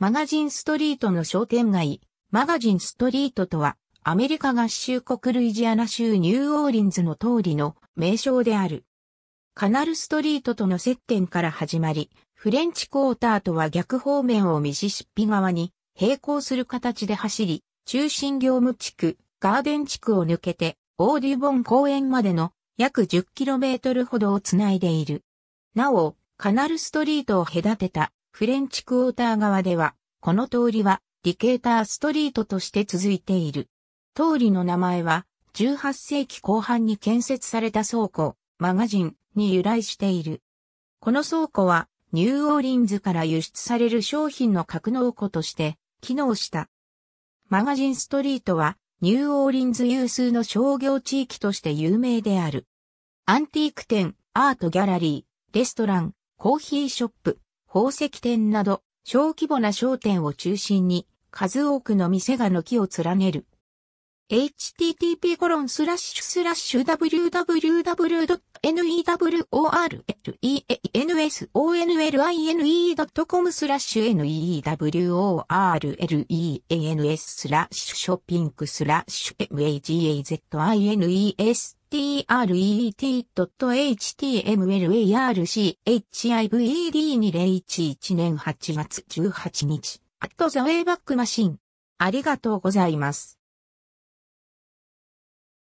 マガジンストリートの商店街。マガジンストリートとは、アメリカ合衆国ルイジアナ州ニューオーリンズの通りの名称である。カナルストリートとの接点から始まり、フレンチクォーターとは逆方面をミシシッピ側に並行する形で走り、中心業務地区、ガーデン地区を抜けて、オーデュボン公園までの約 10km ほどをつないでいる。なお、カナルストリートを隔てたフレンチクォーター側では、この通りはディケーターストリートとして続いている。通りの名前は、18世紀後半に建設された倉庫、マガジンに由来している。この倉庫は、ニューオーリンズから輸出される商品の格納庫として機能した。マガジンストリートは、ニューオーリンズ有数の商業地域として有名である。アンティーク店、アートギャラリー、レストラン、コーヒーショップ、宝石店など、小規模な商店を中心に、数多くの店が軒を連ねる。http://www.newrlens nsonlinee.com スラッシュ neworleans スラッシュショッピングスラッシュ magazinest.ret.htmlarchived2011 年8月18日。アットザウェイバックマシン。ありがとうございます。